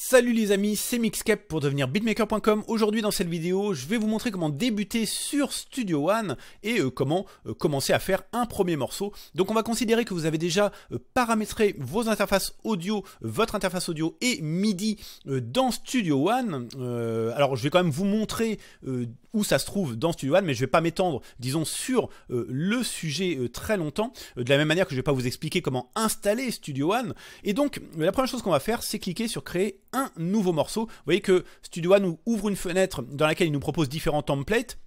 Salut les amis, c'est Mixcap pour devenir beatmaker.com. Aujourd'hui dans cette vidéo, je vais vous montrer comment débuter sur Studio One et euh, comment euh, commencer à faire un premier morceau. Donc on va considérer que vous avez déjà euh, paramétré vos interfaces audio, votre interface audio et MIDI dans Studio One. alors je vais quand même vous montrer où ça se trouve dans Studio One, mais je ne vais pas m'étendre, disons, sur le sujet très longtemps, de la même manière que je ne vais pas vous expliquer comment installer Studio One. Et donc, la première chose qu'on va faire, c'est cliquer sur créer un nouveau morceau. Vous voyez que Studio One nous ouvre une fenêtre dans laquelle il nous propose différents templates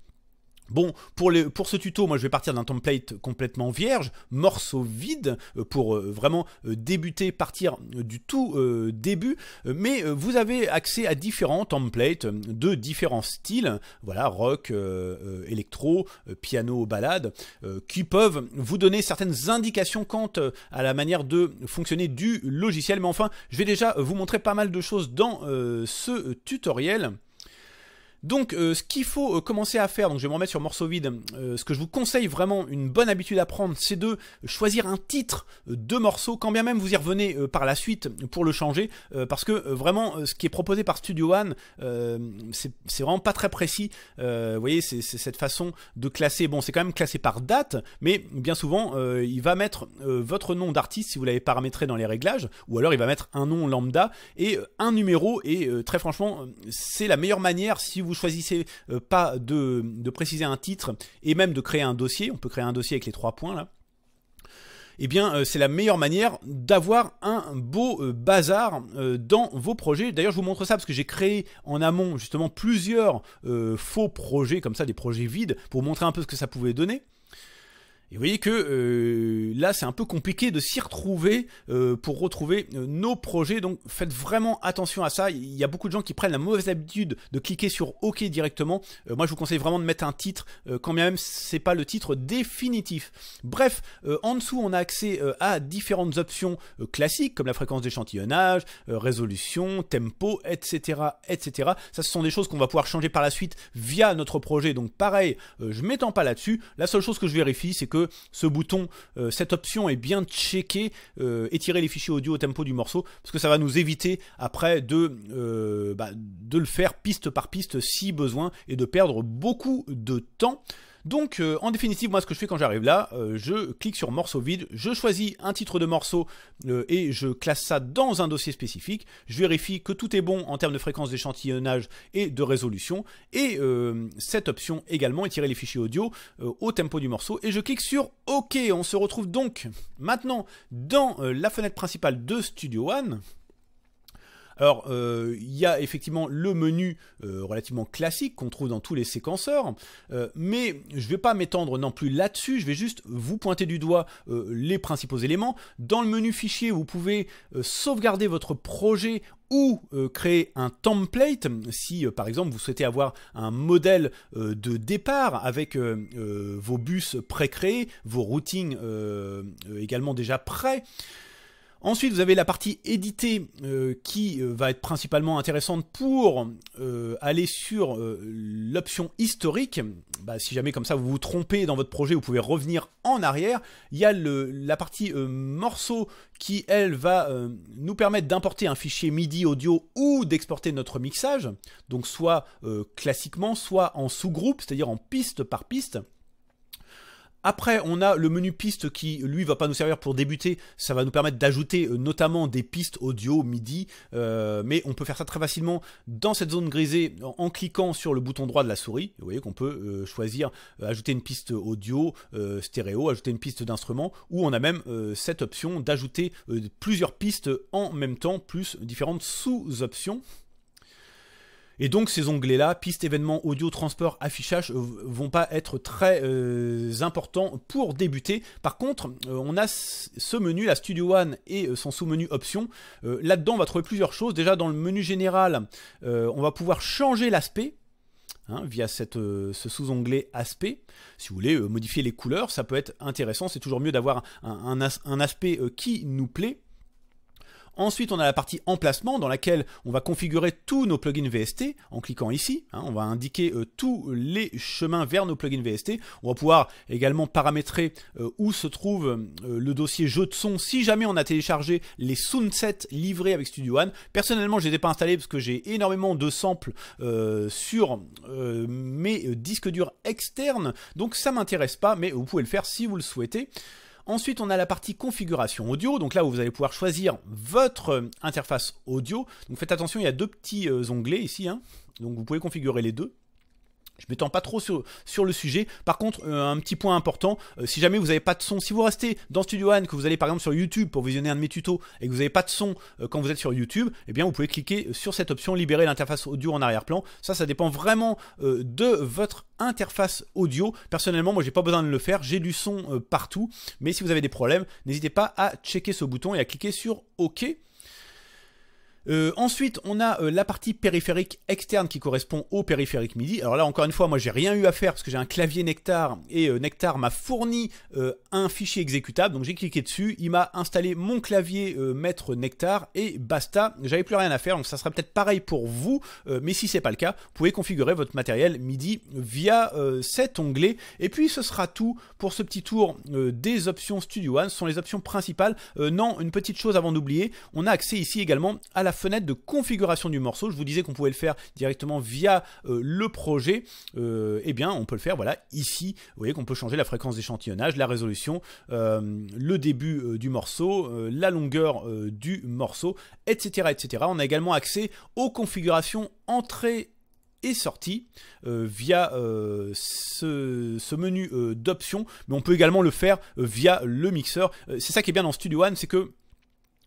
Bon, pour, pour, ce tuto, moi je vais partir d'un template complètement vierge, morceau vide, euh, pour euh, vraiment euh, débuter, partir du tout début. Mais vous avez accès à différents templates de différents styles, voilà, rock, électro, piano, balade, qui peuvent vous donner certaines indications quant à la manière de fonctionner du logiciel. Mais enfin, je vais déjà vous montrer pas mal de choses dans ce tutoriel. Donc euh, ce qu'il faut euh, commencer à faire, donc je vais me remettre sur morceau vide, euh, ce que je vous conseille vraiment une bonne habitude à prendre, c'est de choisir un titre de morceau, quand bien même vous y revenez par la suite pour le changer, parce que vraiment ce qui est proposé par Studio One, c'est vraiment pas très précis. vous voyez, c'est cette façon de classer, bon c'est quand même classé par date, mais bien souvent il va mettre votre nom d'artiste si vous l'avez paramétré dans les réglages, ou alors il va mettre un nom lambda et un numéro, et très franchement c'est la meilleure manière si vous vous choisissez euh, pas de, préciser un titre et même de créer un dossier, on peut créer un dossier avec les trois points là, et eh bien, euh, c'est la meilleure manière d'avoir un beau euh, bazar dans vos projets. D'ailleurs, je vous montre ça parce que j'ai créé en amont justement plusieurs faux projets, comme ça, des projets vides, pour montrer un peu ce que ça pouvait donner. Et vous voyez que euh, là, c'est un peu compliqué de s'y retrouver euh, pour retrouver euh, nos projets. Donc faites vraiment attention à ça. Il y a beaucoup de gens qui prennent la mauvaise habitude de cliquer sur OK directement. moi, je vous conseille vraiment de mettre un titre, quand même. même c'est pas le titre définitif. Bref, en dessous, on a accès à différentes options classiques comme la fréquence d'échantillonnage, résolution, tempo, etc., etc. Ça, ce sont des choses qu'on va pouvoir changer par la suite via notre projet. Donc pareil, je m'étends pas là-dessus. La seule chose que je vérifie, c'est que ce bouton, euh, cette option est bien checkée, étirer euh, les fichiers audio au tempo du morceau, parce que ça va nous éviter après de, euh, bah, de le faire piste par piste si besoin et de perdre beaucoup de temps. Donc euh, en définitive, moi ce que je fais quand j'arrive là, euh, je clique sur morceau vide, je choisis un titre de morceau euh, et je classe ça dans un dossier spécifique, je vérifie que tout est bon en termes de fréquence d'échantillonnage et de résolution, et cette option également est tirer les fichiers audio au tempo du morceau, et je clique sur OK. On se retrouve donc maintenant dans la fenêtre principale de Studio One. Alors, euh, il y a effectivement le menu euh, relativement classique qu'on trouve dans tous les séquenceurs, euh, mais je ne vais pas m'étendre non plus là-dessus, je vais juste vous pointer du doigt les principaux éléments. Dans le menu fichier, vous pouvez sauvegarder votre projet ou créer un template si par exemple vous souhaitez avoir un modèle de départ avec vos bus pré-créés, vos routings également déjà prêts. Ensuite, vous avez la partie éditée euh, qui euh, va être principalement intéressante pour euh, aller sur l'option historique. Bah, si jamais comme ça vous vous trompez dans votre projet, vous pouvez revenir en arrière. Il y a la partie morceau qui, elle, va nous permettre d'importer un fichier MIDI audio ou d'exporter notre mixage. Donc soit classiquement, soit en sous-groupe, c'est-à-dire en piste par piste. Après, on a le menu piste qui, lui, va pas nous servir pour débuter. Ça va nous permettre d'ajouter euh, notamment des pistes audio MIDI, euh, mais on peut faire ça très facilement dans cette zone grisée en, cliquant sur le bouton droit de la souris. Vous voyez qu'on peut euh, choisir ajouter une piste audio stéréo, ajouter une piste d'instrument, ou on a même cette option d'ajouter plusieurs pistes en même temps, plus différentes sous-options. Et donc ces onglets-là, piste, événements, audio, transport, affichage, euh, vont pas être très euh, importants pour débuter. Par contre, euh, on a ce menu, la Studio One et son sous-menu options. Là-dedans, on va trouver plusieurs choses. Déjà, dans le menu général, on va pouvoir changer l'aspect. Hein, via ce sous-onglet aspect. Si vous voulez modifier les couleurs, ça peut être intéressant. C'est toujours mieux d'avoir un, aspect qui nous plaît. Ensuite, on a la partie emplacement dans laquelle on va configurer tous nos plugins VST en cliquant ici. Hein. on va indiquer euh, tous les chemins vers nos plugins VST. On va pouvoir également paramétrer euh, où se trouve euh, le dossier jeu de son si jamais on a téléchargé les sets livrés avec Studio One. Personnellement, je ne les ai pas installés parce que j'ai énormément de samples sur mes disques durs externes. Donc ça m'intéresse pas, mais vous pouvez le faire si vous le souhaitez. Ensuite, on a la partie configuration audio, donc là où vous allez pouvoir choisir votre interface audio. Donc faites attention, il y a deux petits euh, onglets ici, hein. donc vous pouvez configurer les deux. Je m'étends pas trop sur, le sujet. Par contre, euh, un petit point important, euh, si jamais vous n'avez pas de son, si vous restez dans Studio One, que vous allez par exemple sur YouTube pour visionner un de mes tutos et que vous n'avez pas de son euh, quand vous êtes sur YouTube, eh bien vous pouvez cliquer sur cette option libérer l'interface audio en arrière-plan. Ça, ça dépend vraiment de votre interface audio. Personnellement, moi j'ai pas besoin de le faire, j'ai du son partout. Mais si vous avez des problèmes, n'hésitez pas à checker ce bouton et à cliquer sur OK. Euh, ensuite, on a euh, la partie périphérique externe qui correspond au périphérique MIDI. Alors là, encore une fois, moi, j'ai rien eu à faire parce que j'ai un clavier Nectar et euh, Nectar m'a fourni un fichier exécutable. Donc j'ai cliqué dessus, il m'a installé mon clavier maître Nectar et basta. J'avais plus rien à faire. Donc ça sera peut-être pareil pour vous, mais si c'est pas le cas, vous pouvez configurer votre matériel MIDI via cet onglet. Et puis ce sera tout pour ce petit tour des options Studio One. Ce sont les options principales. non, une petite chose avant d'oublier, on a accès ici également à la fenêtre de configuration du morceau. Je vous disais qu'on pouvait le faire directement via euh, le projet. et euh, eh bien, on peut le faire voilà, ici. Vous voyez qu'on peut changer la fréquence d'échantillonnage, la résolution, euh, le début du morceau, la longueur du morceau, etc., etc. On a également accès aux configurations entrée et sortie via ce, menu d'options, mais on peut également le faire via le mixeur. c'est ça qui est bien dans Studio One, c'est que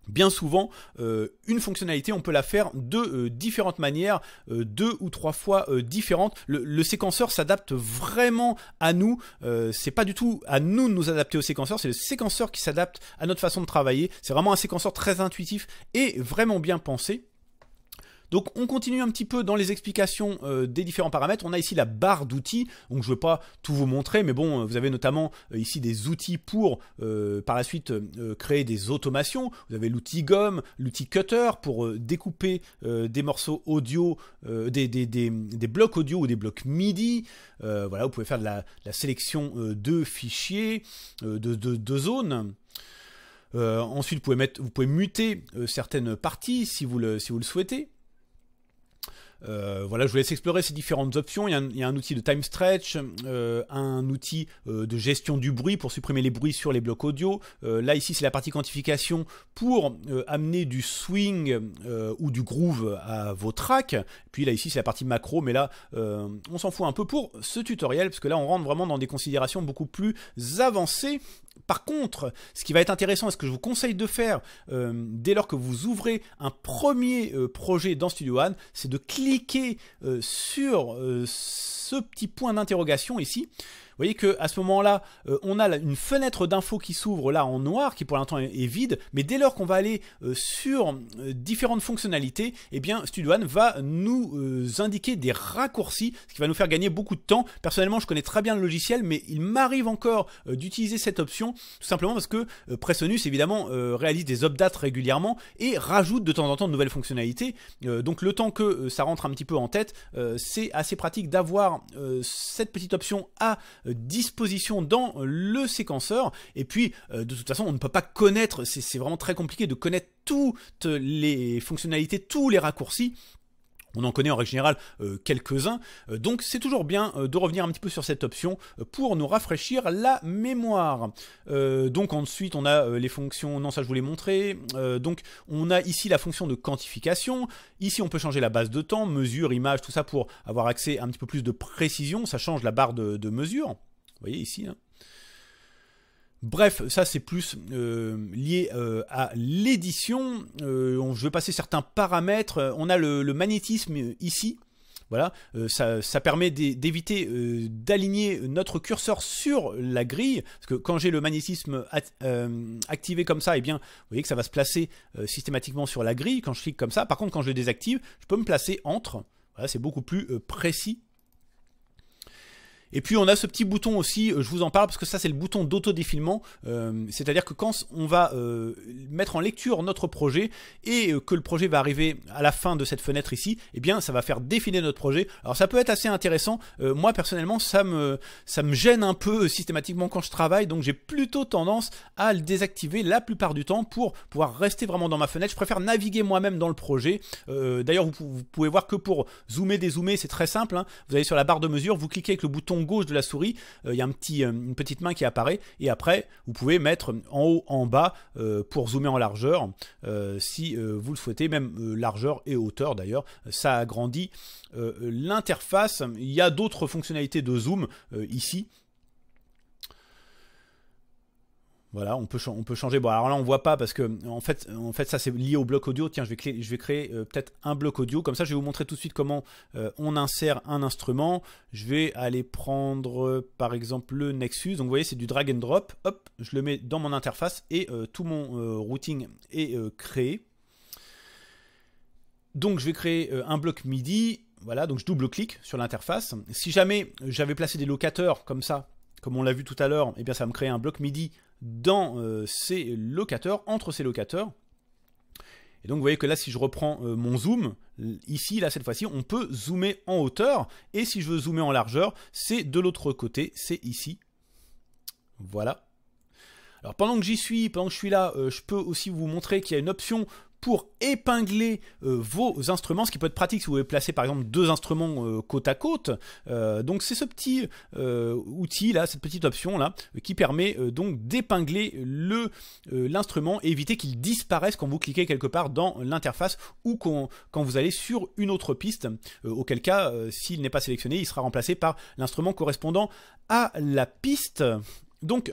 Bien souvent, euh, une fonctionnalité, on peut la faire de euh, différentes manières, euh, deux ou trois fois différentes. Le, le séquenceur s'adapte vraiment à nous. c'est pas du tout à nous de nous adapter au séquenceur, c'est le séquenceur qui s'adapte à notre façon de travailler. C'est vraiment un séquenceur très intuitif et vraiment bien pensé. Donc on continue un petit peu dans les explications euh, des différents paramètres. On a ici la barre d'outils, donc je ne vais pas tout vous montrer, mais bon, euh, vous avez notamment euh, ici des outils pour par la suite créer des automations. Vous avez l'outil gomme, l'outil cutter pour découper des morceaux audio, des, blocs audio ou des blocs MIDI. voilà, vous pouvez faire de la, sélection de fichiers, de, zones. ensuite, vous pouvez, muter certaines parties si vous le souhaitez. Euh, voilà, je vous laisse explorer ces différentes options. Il y a un, outil de time stretch, euh, un outil euh, de gestion du bruit pour supprimer les bruits sur les blocs audio. là, ici, c'est la partie quantification pour amener du swing ou du groove à vos tracks. Puis là, ici, c'est la partie macro, mais là, on s'en fout un peu pour ce tutoriel, parce que là, on rentre vraiment dans des considérations beaucoup plus avancées par contre, ce qui va être intéressant et ce que je vous conseille de faire euh, dès lors que vous ouvrez un premier euh, projet dans Studio One, c'est de cliquer euh, sur ce petit point d'interrogation ici vous voyez que à ce moment-là, euh, on a une fenêtre d'infos qui s'ouvre là en noir, qui pour l'instant est, vide, mais dès lors qu'on va aller euh, sur euh, différentes fonctionnalités, eh bien Studio va nous indiquer des raccourcis, ce qui va nous faire gagner beaucoup de temps. Personnellement, je connais très bien le logiciel, mais il m'arrive encore d'utiliser cette option, tout simplement parce que Presonus, évidemment, réalise des updates régulièrement et rajoute de temps en temps de nouvelles fonctionnalités. donc le temps que ça rentre un petit peu en tête, c'est assez pratique d'avoir cette petite option à disposition dans le séquenceur. Et puis, euh, de toute façon, on ne peut pas connaître, c'est vraiment très compliqué de connaître toutes les fonctionnalités, tous les raccourcis on en connaît en règle générale euh, quelques-uns. Euh, donc c'est toujours bien euh, de revenir un petit peu sur cette option pour nous rafraîchir la mémoire. donc ensuite on a les fonctions, non ça je vous l'ai montré. donc on a ici la fonction de quantification. Ici on peut changer la base de temps, mesure, image, tout ça pour avoir accès à un petit peu plus de précision. Ça change la barre de, mesure. Vous voyez ici. Hein. Bref, ça c'est plus euh, lié euh, à l'édition. Euh, je vais passer certains paramètres. On a le, magnétisme ici. Voilà, ça, permet d'éviter d'aligner notre curseur sur la grille, parce que quand j'ai le magnétisme activé comme ça, et eh bien, vous voyez que ça va se placer systématiquement sur la grille quand je clique comme ça. Par contre, quand je le désactive, je peux me placer entre. Voilà, c'est beaucoup plus précis et puis on a ce petit bouton aussi, euh, je vous en parle parce que ça c'est le bouton d'autodéfilement, défilement euh, c'est-à-dire que quand on va euh, mettre en lecture notre projet et que le projet va arriver à la fin de cette fenêtre ici, eh bien ça va faire défiler notre projet. Alors ça peut être assez intéressant, moi personnellement ça me, ça me gêne un peu systématiquement quand je travaille, donc j'ai plutôt tendance à le désactiver la plupart du temps pour pouvoir rester vraiment dans ma fenêtre. Je préfère naviguer moi-même dans le projet. D'ailleurs vous, pouvez voir que pour zoomer, dézoomer c'est très simple, hein. vous allez sur la barre de mesure, vous cliquez avec le bouton gauche de la souris, euh, il y a petit, euh, une petite main qui apparaît. Et après, vous pouvez mettre en haut, en bas euh, pour zoomer en largeur si vous le souhaitez, même largeur et hauteur d'ailleurs. Ça agrandit l'interface. Il y a d'autres fonctionnalités de zoom ici. Voilà, on peut, on peut changer. Bon, alors là, on voit pas parce que, en fait, en fait ça, c'est lié au bloc audio. Tiens, je vais, créer, je vais créer euh, peut-être un bloc audio. Comme ça, je vais vous montrer tout de suite comment euh, on insère un instrument. Je vais aller prendre, euh, par exemple, le Nexus. Donc, vous voyez, c'est du drag and drop. Hop, je le mets dans mon interface et tout mon routing est créé. Donc, je vais créer un bloc MIDI. Voilà, donc je double-clique sur l'interface. Si jamais j'avais placé des locateurs comme ça, comme on l'a vu tout à l'heure, eh bien ça me crée un bloc MIDI dans euh, ces locataires, locateurs, entre ces locateurs. Et donc vous voyez que là, si je reprends euh, mon zoom, ici, là, cette fois-ci, on peut zoomer en hauteur. Et si je veux zoomer en largeur, c'est de l'autre côté, c'est ici. Voilà. Alors pendant que j'y suis, pendant que je suis là, euh, je peux aussi vous montrer qu'il y a une option pour épingler euh, vos instruments, ce qui peut être pratique si vous voulez placer par exemple deux instruments euh, côte à côte. Euh, donc c'est ce petit outil là, cette petite option là, qui permet donc d'épingler le l'instrument et éviter qu'il disparaisse quand vous cliquez quelque part dans l'interface ou quand, quand, vous allez sur une autre piste. auquel cas, s'il n'est pas sélectionné, il sera remplacé par l'instrument correspondant à la piste. Donc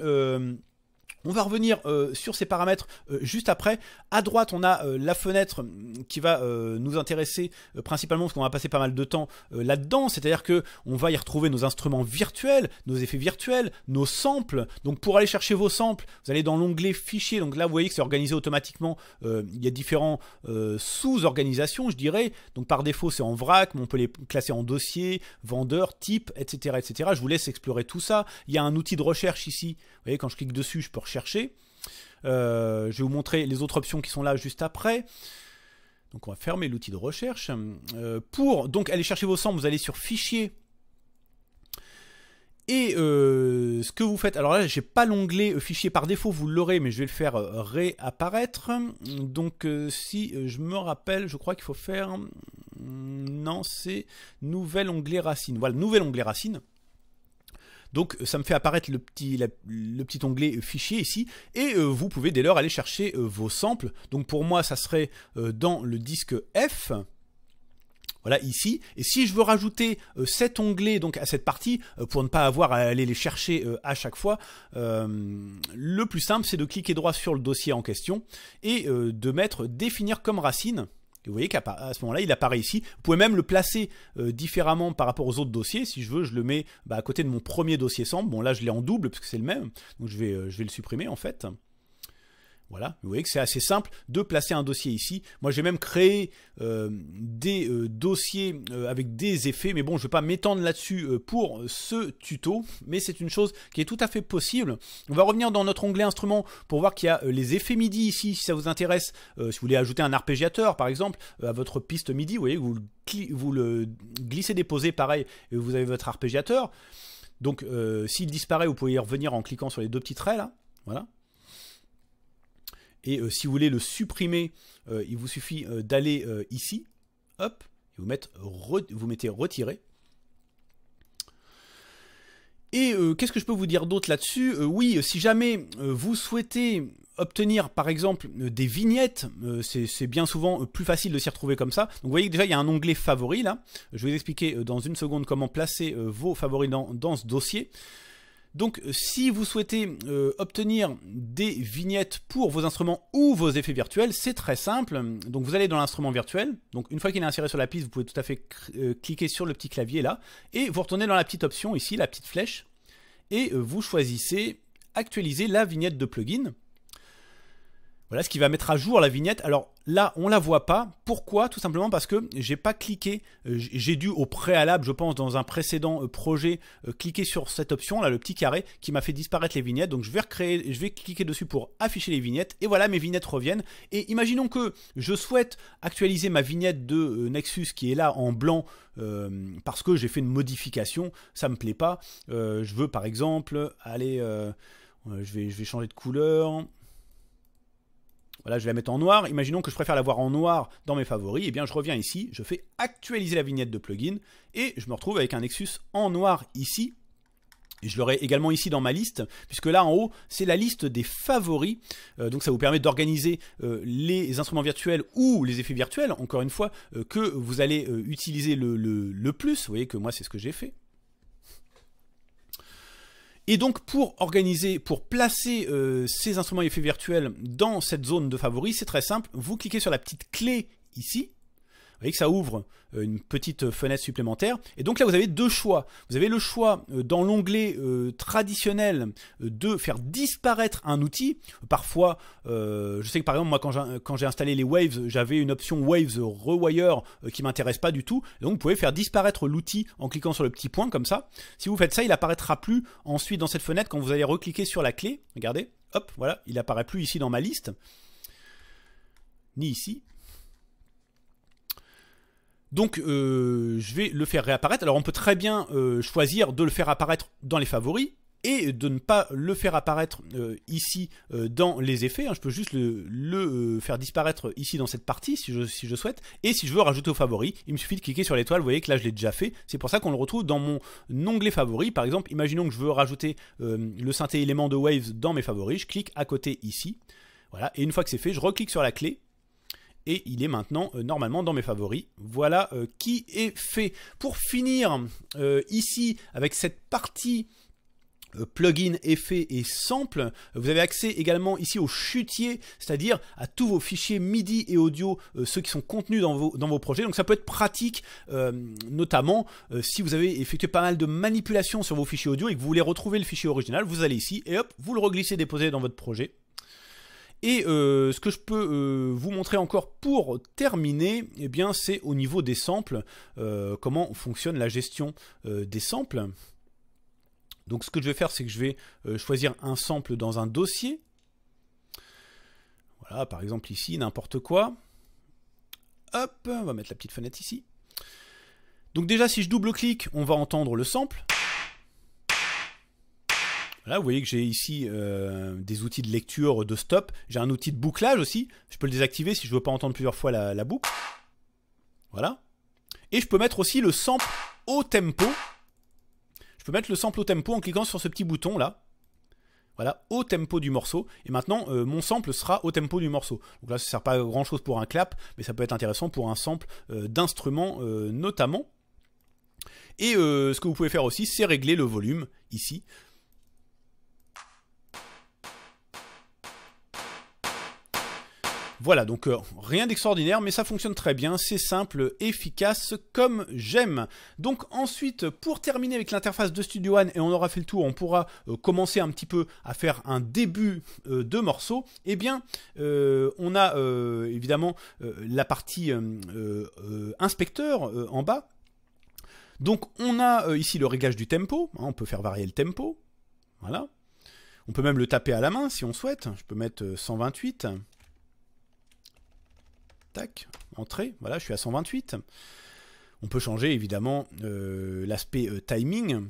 on va revenir euh, sur ces paramètres euh, juste après. À droite, on a euh, la fenêtre mm, qui va nous intéresser principalement parce qu'on va passer pas mal de temps là-dedans. C'est-à-dire que on va y retrouver nos instruments virtuels, nos effets virtuels, nos samples. Donc pour aller chercher vos samples, vous allez dans l'onglet Fichier. Donc là, vous voyez que c'est organisé automatiquement. il y a différents sous-organisations, je dirais. Donc par défaut, c'est en vrac, mais on peut les classer en dossier, vendeurs, type, etc., etc. Je vous laisse explorer tout ça. Il y a un outil de recherche ici. Vous voyez, quand je clique dessus, je peux rechercher euh, je vais vous montrer les autres options qui sont là juste après. Donc on va fermer l'outil de recherche. Euh, pour donc aller chercher vos samples, vous allez sur Fichier. Et euh, ce que vous faites, alors là j'ai pas l'onglet fichier par défaut, vous l'aurez, mais je vais le faire réapparaître. Donc si je me rappelle, je crois qu'il faut faire, hmm, non c'est nouvel onglet racine. Voilà, nouvel onglet racine. Donc euh, ça me fait apparaître le petit, le petit onglet euh, fichier ici, et euh, vous pouvez dès lors aller chercher vos samples. Donc pour moi, ça serait dans le disque F. Voilà, ici. Et si je veux rajouter cet onglet donc à cette partie, pour ne pas avoir à aller les chercher à chaque fois, le plus simple, c'est de cliquer droit sur le dossier en question et de mettre « Définir comme racine » vous voyez qu'à ce moment-là, il apparaît ici. Vous pouvez même le placer euh, différemment par rapport aux autres dossiers. Si je veux, je le mets bah, à côté de mon premier dossier sample. Bon, là, je l'ai en double parce que c'est le même. Donc, je vais euh, le supprimer en fait. Voilà, vous voyez que c'est assez simple de placer un dossier ici. Moi, j'ai même créé euh, des euh, dossiers euh, avec des effets, mais bon, je ne vais pas m'étendre là-dessus pour ce tuto, mais c'est une chose qui est tout à fait possible. On va revenir dans notre onglet instrument pour voir qu'il y a les effets MIDI ici, si ça vous intéresse. si vous voulez ajouter un arpégiateur, par exemple, à votre piste MIDI, vous voyez, vous, vous le glissez, déposez, pareil, et vous avez votre arpégiateur. Donc, s'il disparaît, vous pouvez y revenir en cliquant sur les deux petits traits, là. Voilà, et euh, si vous voulez le supprimer, euh, il vous suffit euh, d'aller ici, hop, vous, mettez retirer. Et qu'est-ce que je peux vous dire d'autre là-dessus Oui, si jamais vous souhaitez obtenir par exemple des vignettes, c'est bien souvent plus facile de s'y retrouver comme ça. Donc vous voyez que déjà il y a un onglet favori là. Je vais vous expliquer dans une seconde comment placer vos favoris dans ce dossier. Donc euh, si vous souhaitez euh, obtenir des vignettes pour vos instruments ou vos effets virtuels, c'est très simple. Donc vous allez dans l'instrument virtuel. Donc une fois qu'il est inséré sur la piste, vous pouvez tout à fait euh, cliquer sur le petit clavier là. Et vous retournez dans la petite option ici, la petite flèche. Et vous choisissez actualiser la vignette de plugin. Voilà ce qui va mettre à jour la vignette. Alors là, on la voit pas. Pourquoi Tout simplement parce que j'ai pas cliqué. Euh, j'ai dû au préalable, je pense, dans un précédent euh, projet, euh, cliquer sur cette option là, le petit carré, qui m'a fait disparaître les vignettes. Donc je vais recréer, je vais cliquer dessus pour afficher les vignettes. Et voilà, mes vignettes reviennent. Et imaginons que je souhaite actualiser ma vignette de Nexus qui est là en blanc parce que j'ai fait une modification. Ça me plaît pas. je veux par exemple, allez, je vais, je vais changer de couleur. Voilà, je vais la mettre en noir. Imaginons que je préfère l'avoir en noir dans mes favoris. Eh bien, je reviens ici, je fais actualiser la vignette de plugin et je me retrouve avec un Nexus en noir ici et je l'aurai également ici dans ma liste, puisque là en haut, c'est la liste des favoris. Euh, donc ça vous permet d'organiser euh, les instruments virtuels ou les effets virtuels, encore une fois, euh, que vous allez utiliser le, le, plus. Vous voyez que moi, c'est ce que j'ai fait. Et donc pour organiser, pour placer euh, ces instruments à effet virtuel dans cette zone de favoris, c'est très simple. Vous cliquez sur la petite clé ici, voyez que ça ouvre euh, une petite fenêtre supplémentaire. Et donc là, vous avez deux choix. Vous avez le choix euh, dans l'onglet euh, traditionnel de faire disparaître un outil. Parfois, je sais que par exemple, moi, quand j'ai installé les Waves, j'avais une option Waves Rewire qui qui m'intéresse pas du tout. donc, vous pouvez faire disparaître l'outil en cliquant sur le petit point comme ça. Si vous faites ça, il apparaîtra plus ensuite dans cette fenêtre quand vous allez recliquer sur la clé. Regardez, hop, voilà, il apparaît plus ici dans ma liste ni ici. Donc euh, je vais le faire réapparaître. Alors on peut très bien euh, choisir de le faire apparaître dans les favoris et de ne pas le faire apparaître euh, ici dans les effets. Hein. Je peux juste le, faire disparaître ici dans cette partie si je, si je souhaite. Et si je veux rajouter aux favoris, il me suffit de cliquer sur l'étoile. Vous voyez que là je l'ai déjà fait. C'est pour ça qu'on le retrouve dans mon onglet favoris. Par exemple, imaginons que je veux rajouter le synthé élément de Waves dans mes favoris. Je clique à côté ici. Voilà, et une fois que c'est fait, je reclique sur la clé et il est maintenant euh, normalement dans mes favoris. Voilà euh, qui est fait. Pour finir euh, ici avec cette partie plugin, effet et samples. Vous avez accès également ici au chutier, c'est-à-dire à tous vos fichiers MIDI et audio, ceux qui sont contenus dans vos, dans vos projets. Donc ça peut être pratique, notamment si vous avez effectué pas mal de manipulations sur vos fichiers audio et que vous voulez retrouver le fichier original, vous allez ici et hop, vous le reglissez, déposez dans votre projet et euh, ce que je peux euh, vous montrer encore pour terminer, eh bien, c'est au niveau des samples, euh, comment fonctionne la gestion des samples. Donc ce que je vais faire, c'est que je vais choisir un sample dans un dossier. Voilà, par exemple ici, n'importe quoi. Hop, on va mettre la petite fenêtre ici. Donc déjà, si je double-clique, on va entendre le sample vous voyez que j'ai ici euh, des outils de lecture de stop. J'ai un outil de bouclage aussi. Je peux le désactiver si je ne veux pas entendre plusieurs fois la, boucle. Voilà. Et je peux mettre aussi le sample au tempo. Je peux mettre le sample au tempo en cliquant sur ce petit bouton là. Voilà, au tempo du morceau. Et maintenant, euh, mon sample sera au tempo du morceau. Donc là, ça ne sert pas à grand chose pour un clap, mais ça peut être intéressant pour un sample euh, d'instrument notamment. Et ce que vous pouvez faire aussi, c'est régler le volume ici. Voilà, donc euh, rien d'extraordinaire, mais ça fonctionne très bien, c'est simple, efficace, comme j'aime. Donc ensuite, pour terminer avec l'interface de Studio One, et on aura fait le tour, on pourra euh, commencer un petit peu à faire un début euh, de morceau, eh bien, on a évidemment la partie inspecteur en bas. Donc on a ici le réglage du tempo, hein, on peut faire varier le tempo, voilà. On peut même le taper à la main si on souhaite, je peux mettre 128. Tac, entrée, voilà, je suis à 128. On peut changer évidemment euh, l'aspect euh, timing.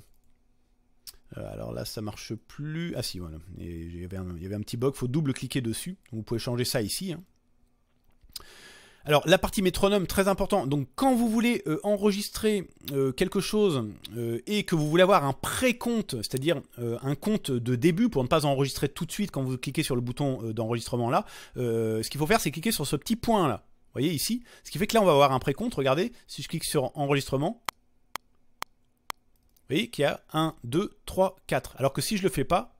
Euh, alors là, ça marche plus. Ah si, voilà. Il y, avait un, petit bug, faut double-cliquer dessus. vous pouvez changer ça ici. Hein. Alors la partie métronome, très important. Donc quand vous voulez enregistrer quelque chose et que vous voulez avoir un pré-compte, c'est-à-dire un compte de début pour ne pas enregistrer tout de suite quand vous cliquez sur le bouton d'enregistrement là, ce qu'il faut faire c'est cliquer sur ce petit point là. Vous voyez ici Ce qui fait que là, on va avoir un précompte. Regardez, si je clique sur enregistrement, vous voyez qu'il y a 1, 2, 3, 4. Alors que si je ne le fais pas,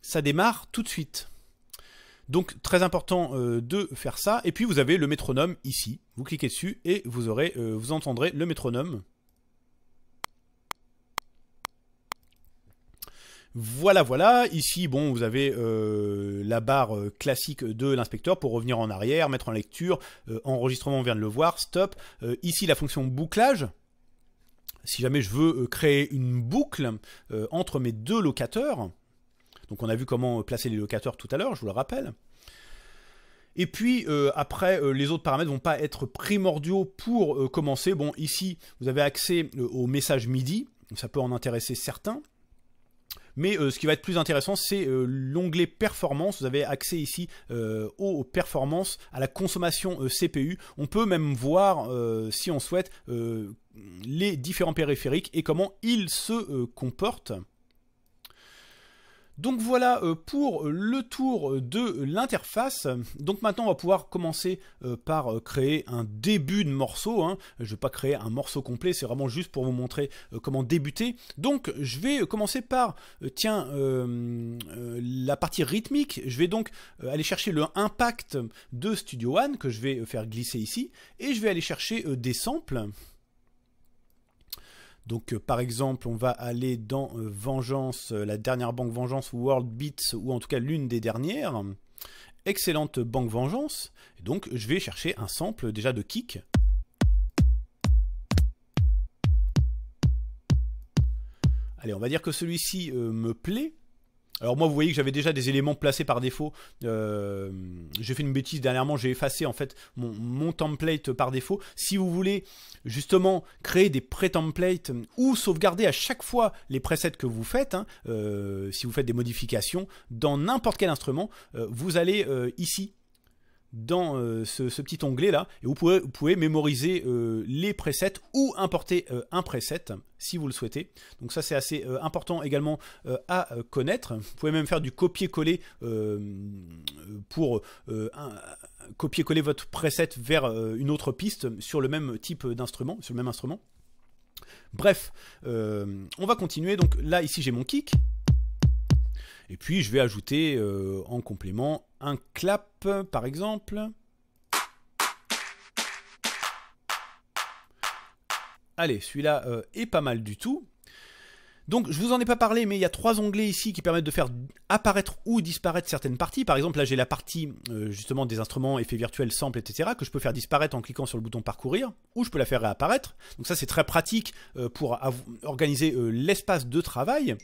ça démarre tout de suite. Donc très important euh, de faire ça. Et puis vous avez le métronome ici. Vous cliquez dessus et vous aurez, euh, vous entendrez le métronome. Voilà, voilà. Ici, bon, vous avez euh, la barre euh, classique de l'inspecteur pour revenir en arrière, mettre en lecture, euh, enregistrement, on vient de le voir, stop. ici, la fonction bouclage. Si jamais je veux créer une boucle entre mes deux locateurs, donc on a vu comment placer les locateurs tout à l'heure, je vous le rappelle. Et puis après, les autres paramètres ne vont pas être primordiaux pour commencer. Bon, ici, vous avez accès au message MIDI, ça peut en intéresser certains. Mais euh, ce qui va être plus intéressant, c'est euh, l'onglet performance. Vous avez accès ici euh, aux performances, à la consommation CPU. On peut même voir, si on souhaite, les différents périphériques et comment ils se comportent. Donc voilà euh, pour le tour de l'interface. Donc maintenant on va pouvoir commencer euh, par euh, créer un début de morceau. Hein. Je ne vais pas créer un morceau complet, c'est vraiment juste pour vous montrer comment débuter. Donc je vais commencer par, tiens, la partie rythmique. Je vais donc aller chercher le impact de Studio One que je vais faire glisser ici. Et je vais aller chercher des samples. Donc euh, par exemple, on va aller dans euh, Vengeance, euh, la dernière banque Vengeance World Beats, ou en tout cas l'une des dernières. Excellente banque Vengeance. donc je vais chercher un sample déjà de kick. Allez, on va dire que celui-ci me plaît. Alors moi, vous voyez que j'avais déjà des éléments placés par défaut. Euh, j'ai fait une bêtise dernièrement, j'ai effacé en fait mon, template par défaut. Si vous voulez justement créer des pré-templates ou sauvegarder à chaque fois les presets que vous faites, hein, euh, si vous faites des modifications dans n'importe quel instrument, euh, vous allez ici dans euh, ce, petit onglet là et vous pouvez, mémoriser euh, les presets ou importer euh, un preset si vous le souhaitez. Donc ça c'est assez important également à connaître. Vous pouvez même faire du copier-coller pour copier-coller votre preset vers une autre piste sur le même type d'instrument, sur le même instrument. Bref, on va continuer. Donc là ici j'ai mon kick, et puis je vais ajouter euh, en complément un clap par exemple. Allez, celui-là euh, est pas mal du tout. Donc je vous en ai pas parlé, mais il y a trois onglets ici qui permettent de faire apparaître ou disparaître certaines parties. Par exemple, là j'ai la partie euh, justement des instruments, effets virtuels, samples, etc. que je peux faire disparaître en cliquant sur le bouton parcourir, ou je peux la faire réapparaître. Donc ça c'est très pratique pour organiser l'espace de travail.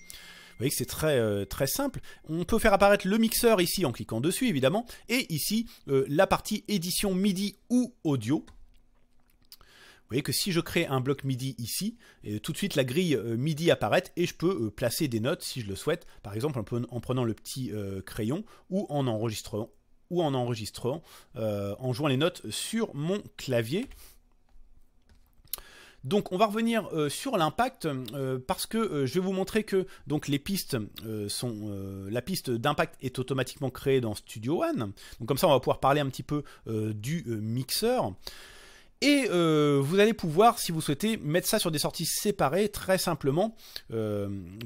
Vous voyez que c'est très, euh, très simple. On peut faire apparaître le mixeur ici en cliquant dessus, évidemment, et ici, euh, la partie édition MIDI ou audio. Vous voyez que si je crée un bloc MIDI ici, tout de suite la grille euh, MIDI apparaît et je peux placer des notes si je le souhaite, par exemple en prenant le petit crayon ou en enregistrant, ou en, enregistrant en jouant les notes sur mon clavier. Donc on va revenir euh, sur l'impact euh, parce que euh, je vais vous montrer que donc les pistes sont la piste d'impact est automatiquement créée dans Studio One. Donc comme ça on va pouvoir parler un petit peu du mixeur. Et vous allez pouvoir, si vous souhaitez, mettre ça sur des sorties séparées, très simplement.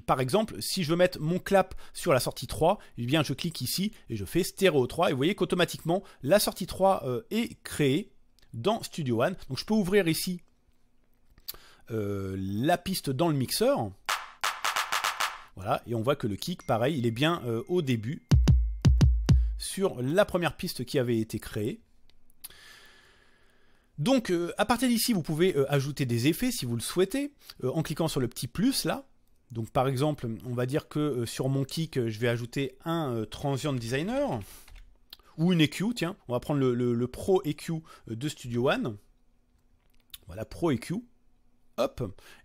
par exemple, si je veux mettre mon clap sur la sortie 3, eh bien je clique ici et je fais stéréo 3. Et vous voyez qu'automatiquement, la sortie 3 est créée dans Studio One. Donc je peux ouvrir ici euh, la piste dans le mixeur. Voilà, et on voit que le kick, pareil, il est bien euh, au début sur la première piste qui avait été créée. Donc euh, à partir d'ici, vous pouvez ajouter des effets si vous le souhaitez, en cliquant sur le petit plus là. Donc par exemple, on va dire que sur mon kick, je vais ajouter un transient designer, ou une EQ, tiens, on va prendre le, le Pro EQ de Studio One. Voilà, Pro EQ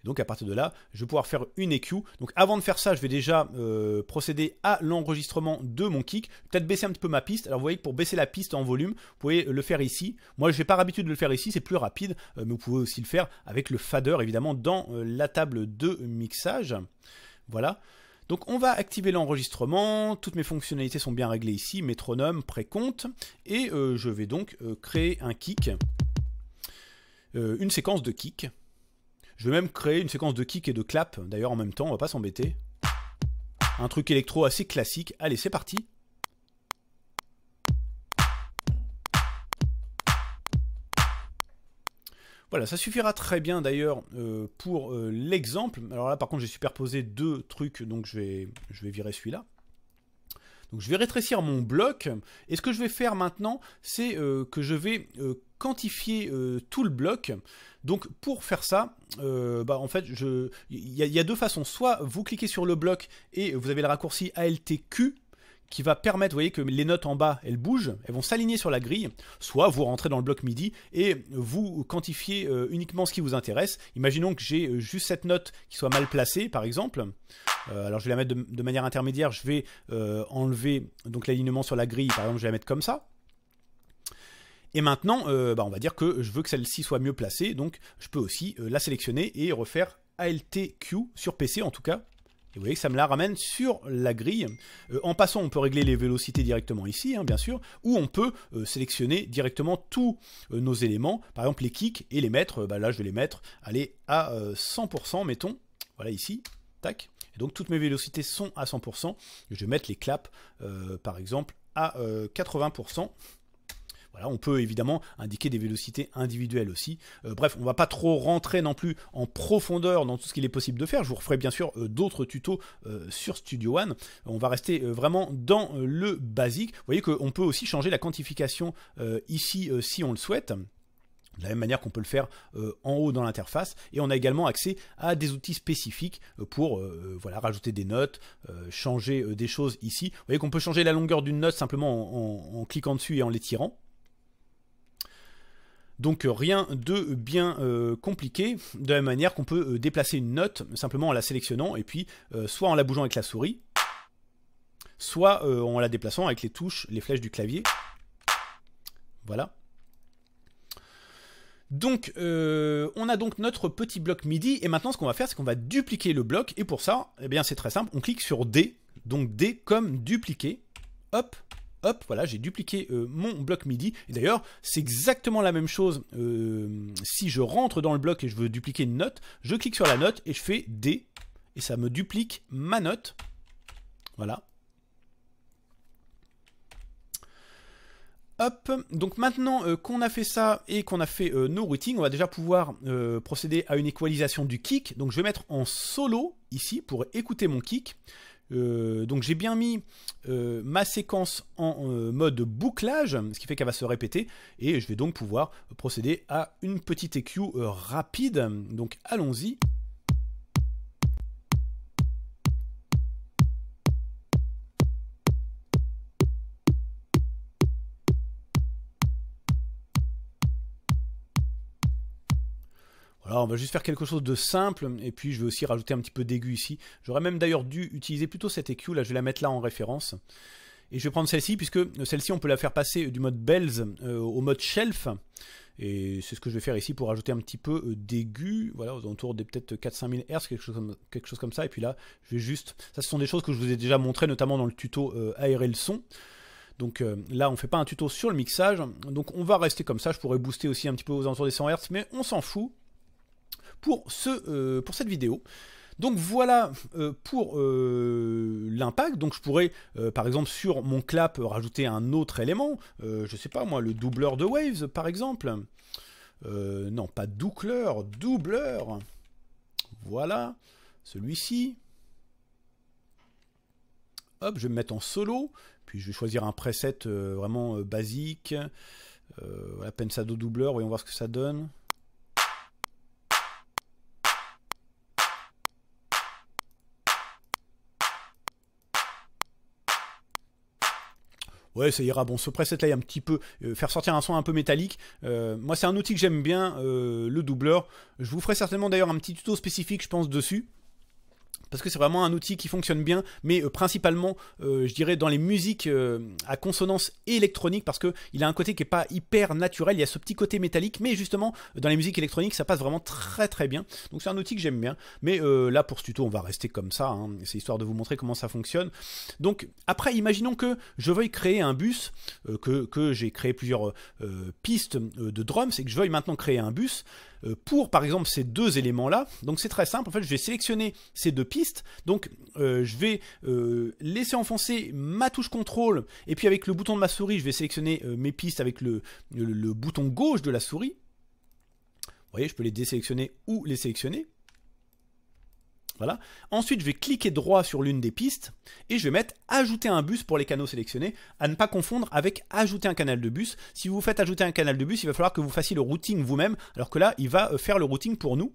donc à partir de là, je vais pouvoir faire une EQ. Donc avant de faire ça, je vais déjà euh, procéder à l'enregistrement de mon kick. Peut-être baisser un petit peu ma piste. Alors vous voyez pour baisser la piste en volume, vous pouvez le faire ici. Moi, je n'ai pas l'habitude de le faire ici, c'est plus rapide, euh, mais vous pouvez aussi le faire avec le fader, évidemment, dans euh, la table de mixage. Voilà. Donc on va activer l'enregistrement, toutes mes fonctionnalités sont bien réglées ici, métronome, précompte, et je vais donc créer un kick, une séquence de kick. Je vais même créer une séquence de kick et de clap, d'ailleurs en même temps, on va pas s'embêter. Un truc électro assez classique. Allez, c'est parti Voilà, ça suffira très bien d'ailleurs euh, pour euh, l'exemple. Alors là, par contre, j'ai superposé deux trucs, donc je vais, je vais virer celui-là. Donc je vais rétrécir mon bloc, et ce que je vais faire maintenant, c'est euh, que je vais quantifier tout le bloc. Donc pour faire ça, euh, bah en fait, il y, a deux façons. Soit vous cliquez sur le bloc et vous avez le raccourci ALTQ qui va permettre, vous voyez que les notes en bas, elles bougent, elles vont s'aligner sur la grille, soit vous rentrez dans le bloc MIDI et vous quantifiez euh, uniquement ce qui vous intéresse. Imaginons que j'ai euh, juste cette note qui soit mal placée, par exemple. alors je vais la mettre de, manière intermédiaire, je vais enlever donc l'alignement sur la grille, par exemple, je vais la mettre comme ça. Et maintenant, euh, bah, on va dire que je veux que celle-ci soit mieux placée, donc je peux aussi euh, la sélectionner et refaire ALTQ sur PC en tout cas. Et vous voyez que ça me la ramène sur la grille. Euh, en passant, on peut régler les vélocités directement ici, hein, bien sûr, ou on peut sélectionner directement tous nos éléments, par exemple les kicks, et les mettre, bah, là je vais les mettre, à 100%, mettons, voilà ici, tac. Et donc toutes mes vélocités sont à 100%, je vais mettre les claps, par exemple, à 80% on peut évidemment indiquer des vélocités individuelles aussi. Euh, bref, on ne va pas trop rentrer non plus en profondeur dans tout ce qu'il est possible de faire. Je vous referai bien sûr euh, d'autres tutos euh, sur Studio One. On va rester vraiment dans le basique. Vous voyez qu'on peut aussi changer la quantification ici si on le souhaite de la même manière qu'on peut le faire en haut dans l'interface. Et on a également accès à des outils spécifiques pour voilà, rajouter des notes, changer des choses ici. Vous voyez qu'on peut changer la longueur d'une note simplement en cliquant dessus et en l'étirant. Donc euh, rien de bien euh, compliqué, de la manière qu'on peut euh, déplacer une note simplement en la sélectionnant et puis soit en la bougeant avec la souris, soit en la déplaçant avec les touches, les flèches du clavier. Voilà. Donc on a donc notre petit bloc MIDI et maintenant ce qu'on va faire c'est qu'on va dupliquer le bloc et pour ça eh bien c'est très simple, on clique sur D, donc D comme dupliquer, hop, hop, voilà, j'ai dupliqué euh, mon bloc MIDI. Et d'ailleurs, c'est exactement la même chose euh, si je rentre dans le bloc et je veux dupliquer une note, je clique sur la note et je fais D, et ça me duplique ma note. Voilà, Hop, donc maintenant euh, qu'on a fait ça et qu'on a fait nos routings, on va déjà pouvoir procéder à une équalisation du kick. Donc je vais mettre en solo ici pour écouter mon kick. Euh, donc j'ai bien mis euh, ma séquence en euh, mode bouclage, ce qui fait qu'elle va se répéter, et je vais donc pouvoir procéder à une petite EQ rapide. Donc allons-y. alors on va juste faire quelque chose de simple, et puis je vais aussi rajouter un petit peu d'aigu ici. J'aurais même d'ailleurs dû utiliser plutôt cette EQ, là je vais la mettre là en référence. Et je vais prendre celle-ci, puisque celle-ci on peut la faire passer du mode bells euh, au mode shelf. Et c'est ce que je vais faire ici pour ajouter un petit peu euh, d'aigu, voilà, aux alentours des peut-être 4-5000 Hz, quelque chose, comme, quelque chose comme ça. Et puis là, je vais juste... Ça, ce sont des choses que je vous ai déjà montrées, notamment dans le tuto euh, aérer le son. Donc là, on ne fait pas un tuto sur le mixage. Donc on va rester comme ça. Je pourrais booster aussi un petit peu aux alentours des 100 Hz, mais on s'en fout pour, ce, euh, pour cette vidéo. Donc voilà euh, pour euh, l'impact. Donc je pourrais, par exemple, sur mon clap, rajouter un autre élément. je sais pas moi, le doubleur de waves, par exemple. non, pas doubleur, doubleur. Voilà, celui-ci. Hop, je vais me mettre en solo. Puis je vais choisir un preset vraiment basique. voilà, Pensado doubleur, voyons voir ce que ça donne. ouais, ça ira. Bon, ce preset là, il un petit peu. Euh, faire sortir un son un peu métallique. Euh, moi, c'est un outil que j'aime bien, euh, le doubleur. Je vous ferai certainement d'ailleurs un petit tuto spécifique, je pense, dessus parce que c'est vraiment un outil qui fonctionne bien, mais euh, principalement, euh, je dirais, dans les musiques euh, à consonance électronique, parce qu'il a un côté qui n'est pas hyper naturel, il y a ce petit côté métallique, mais justement, dans les musiques électroniques, ça passe vraiment très très bien. Donc c'est un outil que j'aime bien, mais là, pour ce tuto, on va rester comme ça, hein, c'est histoire de vous montrer comment ça fonctionne. Donc après, imaginons que je veuille créer un bus, que, que j'ai créé plusieurs pistes de drums, et que je veuille maintenant créer un bus. Euh, pour par exemple ces deux éléments là. Donc c'est très simple, en fait je vais sélectionner ces deux pistes, donc euh, je vais euh, laisser enfoncer ma touche contrôle et puis avec le bouton de ma souris je vais sélectionner mes pistes avec le bouton gauche de la souris. Vous voyez je peux les désélectionner ou les sélectionner. Voilà. Ensuite, je vais cliquer droit sur l'une des pistes et je vais mettre ajouter un bus pour les canaux sélectionnés, à ne pas confondre avec ajouter un canal de bus. Si vous faites ajouter un canal de bus, il va falloir que vous fassiez le routing vous-même, alors que là, il va euh, faire le routing pour nous.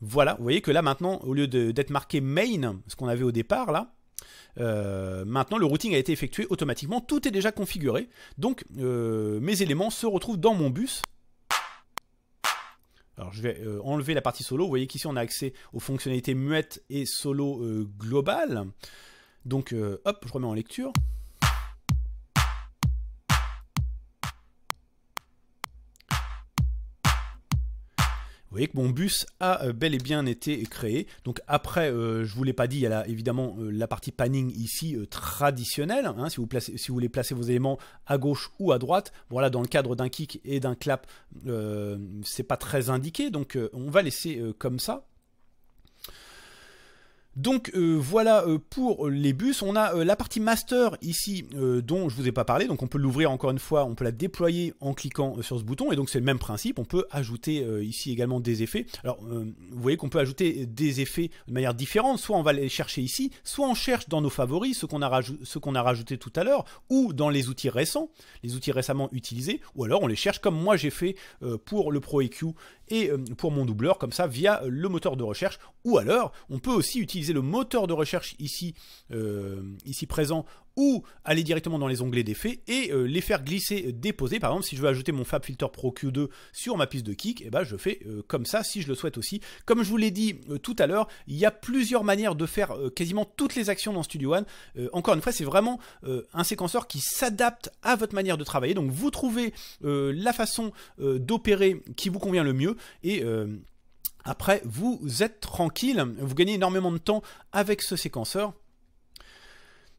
Voilà, vous voyez que là maintenant, au lieu d'être marqué main, ce qu'on avait au départ là, euh, maintenant, le routing a été effectué automatiquement, tout est déjà configuré, donc euh, mes éléments se retrouvent dans mon bus alors je vais euh, enlever la partie solo. Vous voyez qu'ici on a accès aux fonctionnalités muettes et solo global. Euh, globales. Donc euh, hop, je remets en lecture. Vous voyez que mon bus a euh, bel et bien été créé. Donc après, je euh, je vous l'ai pas dit, il y a évidemment euh, la partie panning ici traditionnelle. Hein, si, vous voulez placer vos éléments à gauche ou à droite, voilà, dans le cadre d'un kick et d'un clap, c'est pas très indiqué. Donc on va laisser comme ça. Donc euh, voilà euh, pour les bus. On a euh, la partie master ici dont je vous ai pas parlé. Donc on peut l'ouvrir encore une fois, on peut la déployer en cliquant sur ce bouton. Et donc c'est le même principe. On peut ajouter ici également des effets. Alors vous voyez qu'on peut ajouter des effets de manière différente. Soit on va les chercher ici, soit on cherche dans nos favoris ce qu'on a, qu'on a, rajouté tout à l'heure, ou dans les outils récents, les outils récemment utilisés, ou alors on les cherche comme moi j'ai fait pour le ProEQ et pour mon doubleur, comme ça via le moteur de recherche. Ou alors on peut aussi utiliser utiliser le moteur de recherche ici, euh, ici présent ou aller directement dans les onglets d'effets et euh, les faire glisser, euh, déposer. Par exemple, si je veux ajouter mon Fab Filter Pro Q2 sur ma piste de kick, et eh ben, je fais comme ça si je le souhaite aussi. Comme je vous l'ai dit tout à l'heure, il y a plusieurs manières de faire quasiment toutes les actions dans Studio One. encore une fois, c'est vraiment un séquenceur qui s'adapte à votre manière de travailler. Donc vous trouvez la façon d'opérer qui vous convient le mieux et après, vous êtes tranquille, vous gagnez énormément de temps avec ce séquenceur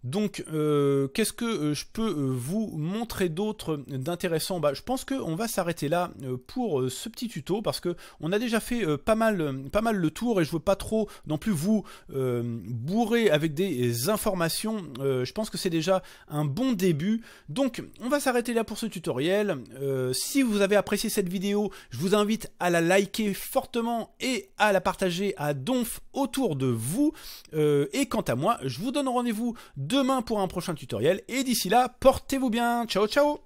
donc, euh, qu'est-ce que euh, je peux euh, vous montrer d'autre d'intéressant bah, Je pense qu'on va s'arrêter là pour ce petit tuto parce que a déjà fait pas mal, pas mal le tour et je veux pas trop non plus vous bourrer avec des informations. je pense que c'est déjà un bon début. Donc, on va s'arrêter là pour ce tutoriel. si vous avez apprécié cette vidéo, je vous invite à la liker fortement et à la partager à donf autour de vous. et quant à moi, je vous donne rendez-vous demain pour un prochain tutoriel. Et d'ici là, portez-vous bien. Ciao, ciao